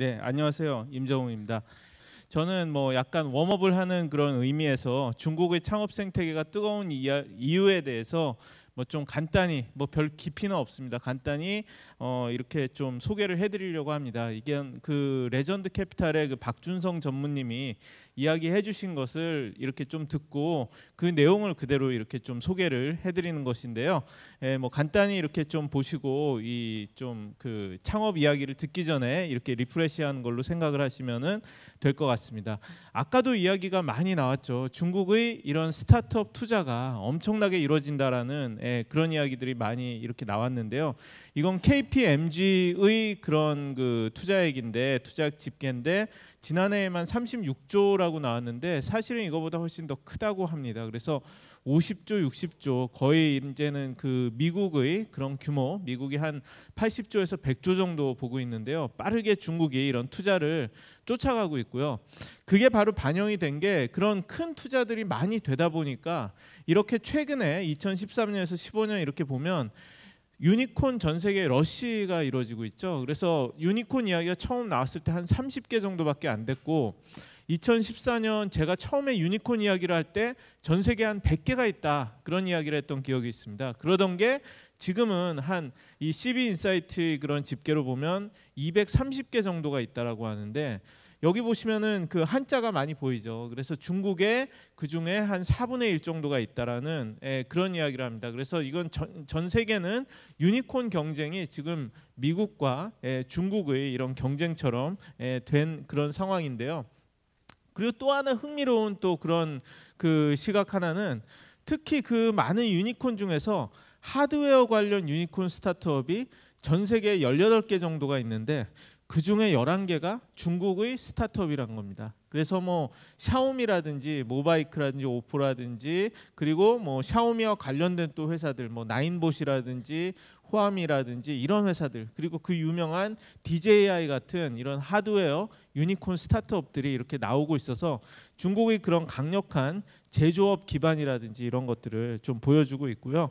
네, 안녕하세요. 임정우입니다 저는 뭐 약간 웜업을 하는 그런 의미에서 중국의 창업 생태계가 뜨거운 이유에 대해서 뭐 좀 간단히 뭐 별 깊이는 없습니다. 간단히 어 이렇게 좀 소개를 해드리려고 합니다. 이게 그 레전드 캐피탈의 그 박준성 전무님이 이야기해 주신 것을 이렇게 좀 듣고 그 내용을 그대로 이렇게 좀 소개를 해 드리는 것인데요. 예, 뭐 간단히 이렇게 좀 보시고 이 좀 그 창업 이야기를 듣기 전에 이렇게 리프레시한 걸로 생각을 하시면은 될것 같습니다. 아까도 이야기가 많이 나왔죠. 중국의 이런 스타트업 투자가 엄청나게 이루어진다라는 예, 그런 이야기들이 많이 이렇게 나왔는데요. 이건 KPMG의 그런 그 투자액인데 투자 집계인데 지난해에만 36조라고 나왔는데 사실은 이거보다 훨씬 더 크다고 합니다. 그래서 50조, 60조 거의 이제는 그 미국의 그런 규모, 미국이 한 80조에서 100조 정도 보고 있는데요. 빠르게 중국이 이런 투자를 쫓아가고 있고요. 그게 바로 반영이 된 게 그런 큰 투자들이 많이 되다 보니까 이렇게 최근에 2013년에서 15년 이렇게 보면 유니콘 전 세계 러시가 이루어지고 있죠. 그래서 유니콘 이야기가 처음 나왔을 때 한 30개 정도밖에 안 됐고 2014년 제가 처음에 유니콘 이야기를 할 때 전 세계 한 100개가 있다 그런 이야기를 했던 기억이 있습니다. 그러던 게 지금은 한 이 CB 인사이트 그런 집계로 보면 230개 정도가 있다라고 하는데 여기 보시면은 그 한자가 많이 보이죠. 그래서 중국에그 중에 한 4분의 1 정도가 있다라는 예, 그런 이야기를 합니다. 그래서 이건 전, 전 세계는 유니콘 경쟁이 지금 미국과 예, 중국의 이런 경쟁처럼 예, 된 그런 상황인데요. 그리고 또 하나 흥미로운 또 그런 그 시각 하나는 특히 그 많은 유니콘 중에서 하드웨어 관련 유니콘 스타트업이 전 세계 18개 정도가 있는데 그 중에 11개가 중국의 스타트업이란 겁니다. 그래서 뭐 샤오미라든지 모바이크라든지 오포라든지 그리고 뭐 샤오미와 관련된 또 회사들 뭐 나인봇이라든지 호암이라든지 이런 회사들 그리고 그 유명한 DJI 같은 이런 하드웨어 유니콘 스타트업들이 이렇게 나오고 있어서 중국의 그런 강력한 제조업 기반이라든지 이런 것들을 좀 보여주고 있고요.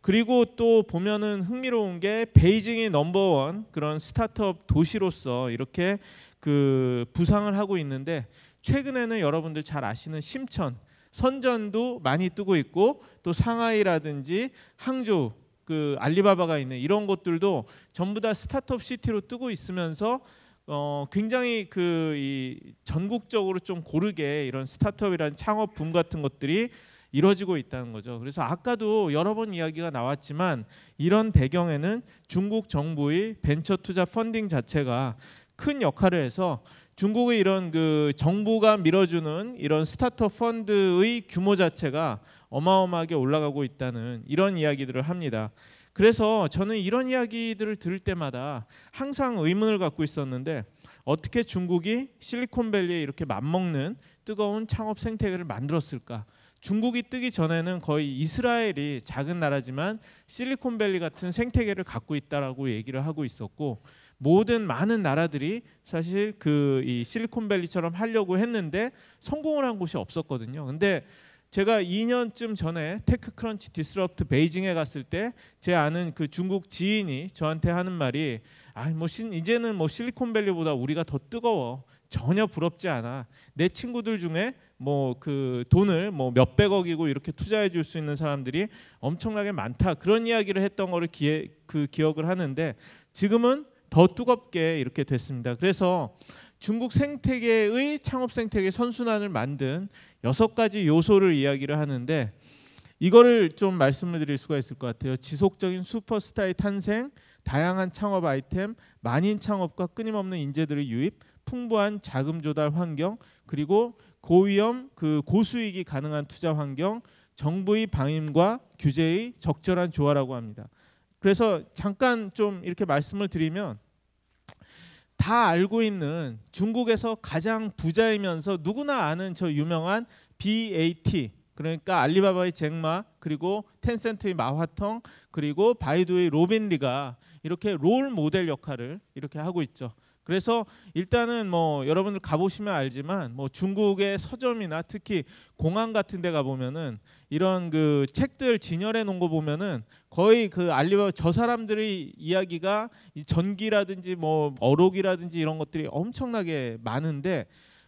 그리고 또 보면은 흥미로운 게베이징의 넘버원 그런 스타트업 도시로서 이렇게 그 부상을 하고 있는데 최근에는 여러분들 잘 아시는 심천 선전도 많이 뜨고 있고 또 상하이라든지 항주그 알리바바가 있는 이런 것들도 전부 다 스타트업 시티로 뜨고 있으면서 어 굉장히 그이 전국적으로 좀 고르게 이런 스타트업이라는 창업 붐 같은 것들이 이루어지고 있다는 거죠. 그래서 아까도 여러 번 이야기가 나왔지만 이런 배경에는 중국 정부의 벤처 투자 펀딩 자체가 큰 역할을 해서 중국의 이런 그 정부가 밀어주는 이런 스타트업 펀드의 규모 자체가 어마어마하게 올라가고 있다는 이런 이야기들을 합니다. 그래서 저는 이런 이야기들을 들을 때마다 항상 의문을 갖고 있었는데 어떻게 중국이 실리콘밸리에 이렇게 맞먹는 뜨거운 창업 생태계를 만들었을까? 중국이 뜨기 전에는 거의 이스라엘이 작은 나라지만 실리콘밸리 같은 생태계를 갖고 있다라고 얘기를 하고 있었고 모든 많은 나라들이 사실 그 이 실리콘밸리처럼 하려고 했는데 성공을 한 곳이 없었거든요. 근데 제가 2년쯤 전에 테크크런치 디스럽트 베이징에 갔을 때 제 아는 그 중국 지인이 저한테 하는 말이 아뭐 이제는 뭐 실리콘밸리보다 우리가 더 뜨거워 전혀 부럽지 않아 내 친구들 중에 뭐그 돈을 뭐 몇백억이고 이렇게 투자해 줄 수 있는 사람들이 엄청나게 많다. 그런 이야기를 했던 거를 기해, 그 기억을 하는데 지금은 더 뜨겁게 이렇게 됐습니다. 그래서 중국 생태계의 창업 생태계 선순환을 만든 여섯 가지 요소를 이야기를 하는데 이거를 좀 말씀을 드릴 수가 있을 것 같아요. 지속적인 슈퍼스타의 탄생, 다양한 창업 아이템, 만인 창업과 끊임없는 인재들의 유입, 풍부한 자금 조달 환경, 그리고 고위험 그 고수익이 가능한 투자 환경, 정부의 방임과 규제의 적절한 조화라고 합니다. 그래서 잠깐 좀 이렇게 말씀을 드리면 다 알고 있는 중국에서 가장 부자이면서 누구나 아는 저 유명한 BAT 그러니까 알리바바의 잭마 그리고 텐센트의 마화텅 그리고 바이두의 로빈리가 이렇게 롤 모델 역할을 이렇게 하고 있죠. 그래서 일단은 뭐 여러분들 가보시면 알지만 뭐 중국의 서점이나 특히 공항 같은 데 가보면은 이런 그 책들 진열해 놓은 거 보면은 거의 그 알리바바 저 사람들의 이야기가 이 전기라든지 뭐 어록이라든지 이런 것들이 엄청나게 많은데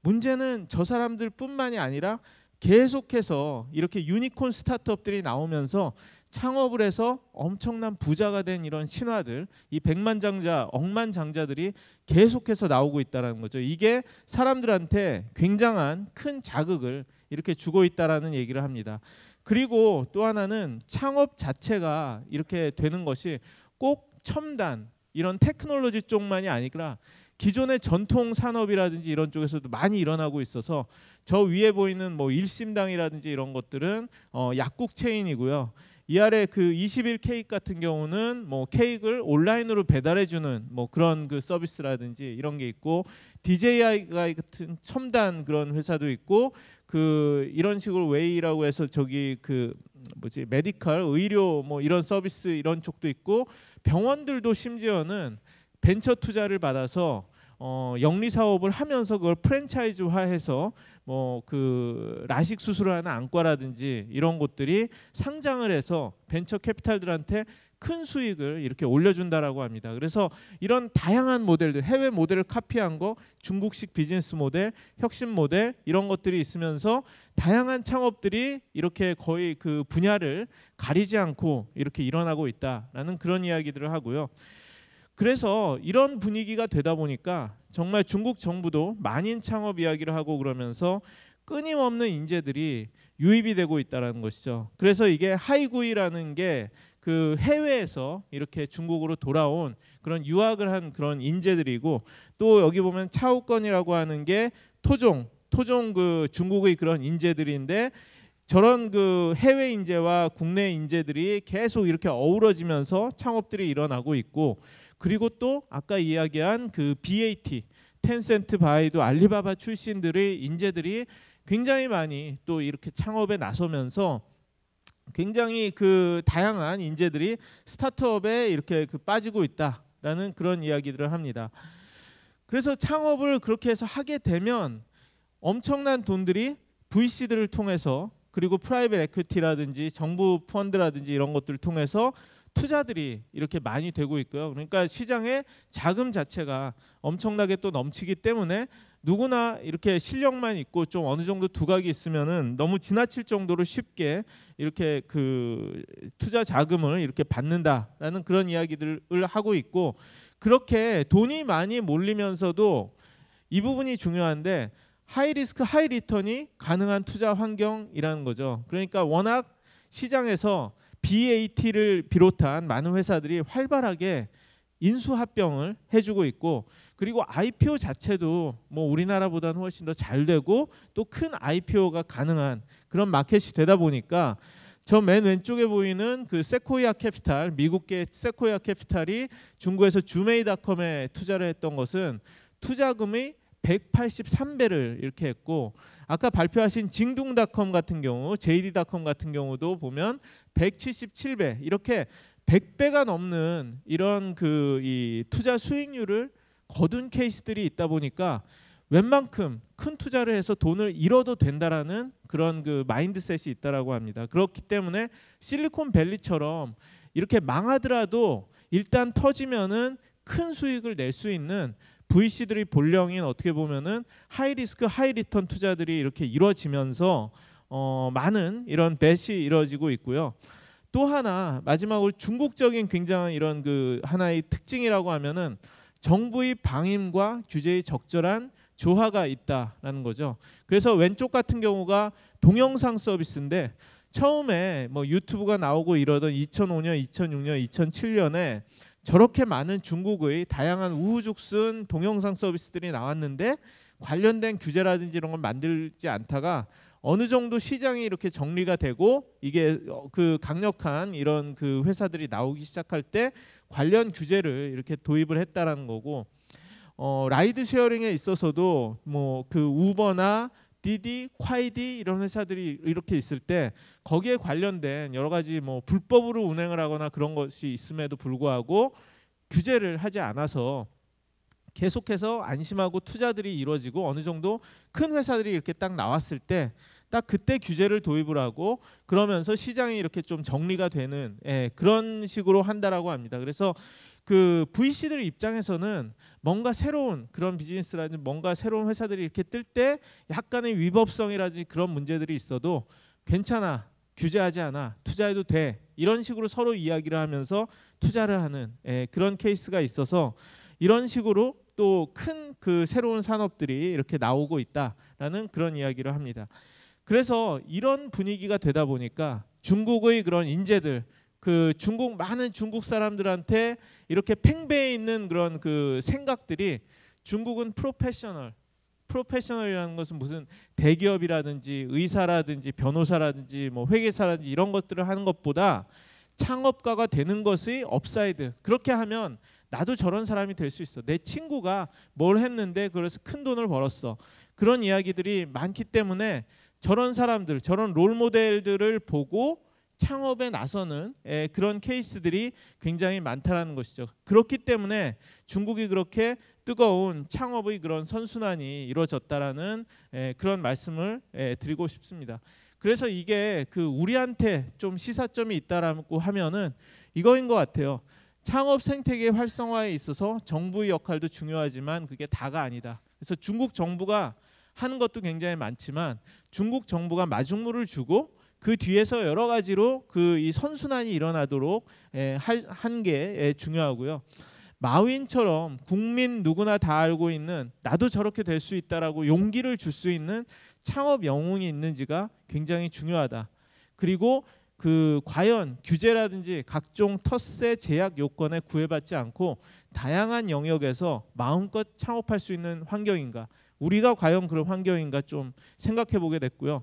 문제는 저 사람들뿐만이 아니라 계속해서 이렇게 유니콘 스타트업들이 나오면서 창업을 해서 엄청난 부자가 된 이런 신화들, 이 백만장자, 억만장자들이 계속해서 나오고 있다는 거죠. 이게 사람들한테 굉장한 큰 자극을 이렇게 주고 있다라는 얘기를 합니다. 그리고 또 하나는 창업 자체가 이렇게 되는 것이 꼭 첨단 이런 테크놀로지 쪽만이 아니라 기존의 전통 산업이라든지 이런 쪽에서도 많이 일어나고 있어서 저 위에 보이는 뭐 일심당이라든지 이런 것들은 어 약국 체인이고요. 이 아래 그 20일 케이크 같은 경우는 뭐 케이크를 온라인으로 배달해 주는 뭐 그런 그 서비스라든지 이런 게 있고 DJI 같은 첨단 그런 회사도 있고 그 이런 식으로 웨이라고 해서 저기 그 뭐지 메디컬 의료 뭐 이런 서비스 이런 쪽도 있고 병원들도 심지어는 벤처 투자를 받아서 어, 영리 사업을 하면서 그걸 프랜차이즈화해서 뭐 그 라식 수술하는 을 안과라든지 이런 곳들이 상장을 해서 벤처 캐피탈들한테 큰 수익을 이렇게 올려준다라고 합니다. 그래서 이런 다양한 모델들, 해외 모델을 카피한 거, 중국식 비즈니스 모델, 혁신 모델 이런 것들이 있으면서 다양한 창업들이 이렇게 거의 그 분야를 가리지 않고 이렇게 일어나고 있다라는 그런 이야기들을 하고요. 그래서 이런 분위기가 되다 보니까 정말 중국 정부도 만인 창업 이야기를 하고 그러면서 끊임없는 인재들이 유입이 되고 있다는 것이죠. 그래서 이게 하이구이라는 게 그 해외에서 이렇게 중국으로 돌아온 그런 유학을 한 그런 인재들이고 또 여기 보면 차우권이라고 하는 게 토종 토종 그 중국의 그런 인재들인데 저런 그 해외 인재와 국내 인재들이 계속 이렇게 어우러지면서 창업들이 일어나고 있고 그리고 또 아까 이야기한 그 BAT 텐센트 바이도 알리바바 출신들의 인재들이 굉장히 많이 또 이렇게 창업에 나서면서 굉장히 그 다양한 인재들이 스타트업에 이렇게 그 빠지고 있다라는 그런 이야기들을 합니다. 그래서 창업을 그렇게 해서 하게 되면 엄청난 돈들이 VC들을 통해서 그리고 프라이빗 에퀴티라든지 정부 펀드라든지 이런 것들을 통해서 투자들이 이렇게 많이 되고 있고요. 그러니까 시장에 자금 자체가 엄청나게 또 넘치기 때문에 누구나 이렇게 실력만 있고 좀 어느 정도 두각이 있으면은 너무 지나칠 정도로 쉽게 이렇게 그 투자 자금을 이렇게 받는다라는 그런 이야기들을 하고 있고 그렇게 돈이 많이 몰리면서도 이 부분이 중요한데 하이 리스크 하이 리턴이 가능한 투자 환경이라는 거죠. 그러니까 워낙 시장에서 BAT를 비롯한 많은 회사들이 활발하게 인수합병을 해주고 있고 그리고 IPO 자체도 뭐 우리나라보다는 훨씬 더 잘 되고 또 큰 IPO가 가능한 그런 마켓이 되다 보니까 저 맨 왼쪽에 보이는 그 세코이아 캐피탈 미국계 세코이아 캐피탈이 중국에서 주메이닷컴에 투자를 했던 것은 투자금의 183배를 이렇게 했고 아까 발표하신 징둥닷컴 같은 경우, JD닷컴 같은 경우도 보면 177배 이렇게 100배가 넘는 이런 그이 투자 수익률을 거둔 케이스들이 있다 보니까 웬만큼 큰 투자를 해서 돈을 잃어도 된다라는 그런 그 마인드셋이 있다라고 합니다. 그렇기 때문에 실리콘밸리처럼 이렇게 망하더라도 일단 터지면은 큰 수익을 낼 수 있는 v c 들이 본령인 어떻게 보면은 하이 리스크 하이 리턴 투자들이 이렇게 이루어지면서 어, 많은 이런 배시 이루어지고 있고요. 또 하나 마지막으로 중국적인 굉장한 이런 그 하나의 특징이라고 하면은 정부의 방임과 규제의 적절한 조화가 있다라는 거죠. 그래서 왼쪽 같은 경우가 동영상 서비스인데 처음에 뭐 유튜브가 나오고 이러던 2005년, 2006년, 2007년에 저렇게 많은 중국의 다양한 우후죽순 동영상 서비스들이 나왔는데 관련된 규제라든지 이런 걸 만들지 않다가 어느 정도 시장이 이렇게 정리가 되고 이게 어, 그 강력한 이런 그 회사들이 나오기 시작할 때 관련 규제를 이렇게 도입을 했다라는 거고 어, 라이드 쉐어링에 있어서도 뭐 그 우버나 디디, 콰이디 이런 회사들이 이렇게 있을 때 거기에 관련된 여러 가지 뭐 불법으로 운행을 하거나 그런 것이 있음에도 불구하고 규제를 하지 않아서 계속해서 안심하고 투자들이 이루어지고 어느 정도 큰 회사들이 이렇게 딱 나왔을 때 딱 그때 규제를 도입을 하고 그러면서 시장이 이렇게 좀 정리가 되는 예, 그런 식으로 한다라고 합니다. 그래서 그 VC들 입장에서는 뭔가 새로운 그런 비즈니스라든지 뭔가 새로운 회사들이 이렇게 뜰 때 약간의 위법성이라든지 그런 문제들이 있어도 괜찮아 규제하지 않아 투자해도 돼 이런 식으로 서로 이야기를 하면서 투자를 하는 예, 그런 케이스가 있어서 이런 식으로 또 큰 그 새로운 산업들이 이렇게 나오고 있다라는 그런 이야기를 합니다. 그래서 이런 분위기가 되다 보니까 중국의 그런 인재들 그 중국 많은 중국 사람들한테 이렇게 팽배해 있는 그런 그 생각들이 중국은 프로페셔널 프로페셔널이라는 것은 무슨 대기업이라든지 의사라든지 변호사라든지 뭐 회계사라든지 이런 것들을 하는 것보다 창업가가 되는 것이 업사이드 그렇게 하면 나도 저런 사람이 될 수 있어 내 친구가 뭘 했는데 그래서 큰 돈을 벌었어 그런 이야기들이 많기 때문에 저런 사람들 저런 롤 모델들을 보고 창업에 나서는 예, 그런 케이스들이 굉장히 많다라는 것이죠. 그렇기 때문에 중국이 그렇게 뜨거운 창업의 그런 선순환이 이루어졌다라는 예, 그런 말씀을 예, 드리고 싶습니다. 그래서 이게 그 우리한테 좀 시사점이 있다라고 하면은 이거인 것 같아요. 창업 생태계 활성화에 있어서 정부의 역할도 중요하지만 그게 다가 아니다. 그래서 중국 정부가 하는 것도 굉장히 많지만 중국 정부가 마중물을 주고 그 뒤에서 여러 가지로 그 이 선순환이 일어나도록 예, 한게 예, 중요하고요. 마윈처럼 국민 누구나 다 알고 있는 나도 저렇게 될 수 있다라고 용기를 줄 수 있는 창업 영웅이 있는지가 굉장히 중요하다. 그리고 그 과연 규제라든지 각종 텃세 제약 요건에 구애받지 않고 다양한 영역에서 마음껏 창업할 수 있는 환경인가 우리가 과연 그런 환경인가 좀 생각해 보게 됐고요.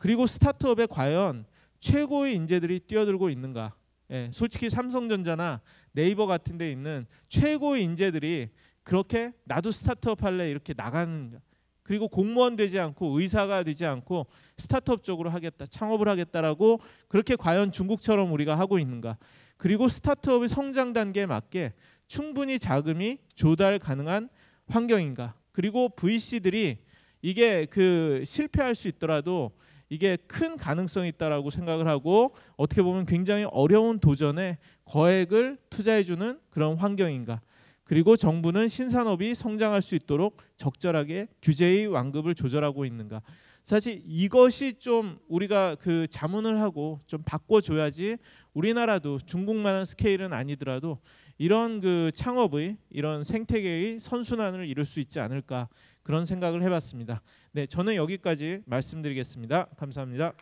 그리고 스타트업에 과연 최고의 인재들이 뛰어들고 있는가? 예, 솔직히 삼성전자나 네이버 같은 데 있는 최고의 인재들이 그렇게 나도 스타트업 할래 이렇게 나가는 그리고 공무원 되지 않고 의사가 되지 않고 스타트업 쪽으로 하겠다 창업을 하겠다라고 그렇게 과연 중국처럼 우리가 하고 있는가 그리고 스타트업의 성장 단계에 맞게 충분히 자금이 조달 가능한 환경인가 그리고 VC들이 이게 그 실패할 수 있더라도 이게 큰 가능성이 있다라고 생각을 하고 어떻게 보면 굉장히 어려운 도전에 거액을 투자해주는 그런 환경인가. 그리고 정부는 신산업이 성장할 수 있도록 적절하게 규제의 완급을 조절하고 있는가. 사실 이것이 좀 우리가 그 자문을 하고 좀 바꿔줘야지 우리나라도 중국만한 스케일은 아니더라도 이런 그 창업의 이런 생태계의 선순환을 이룰 수 있지 않을까 그런 생각을 해봤습니다. 네, 저는 여기까지 말씀드리겠습니다. 감사합니다.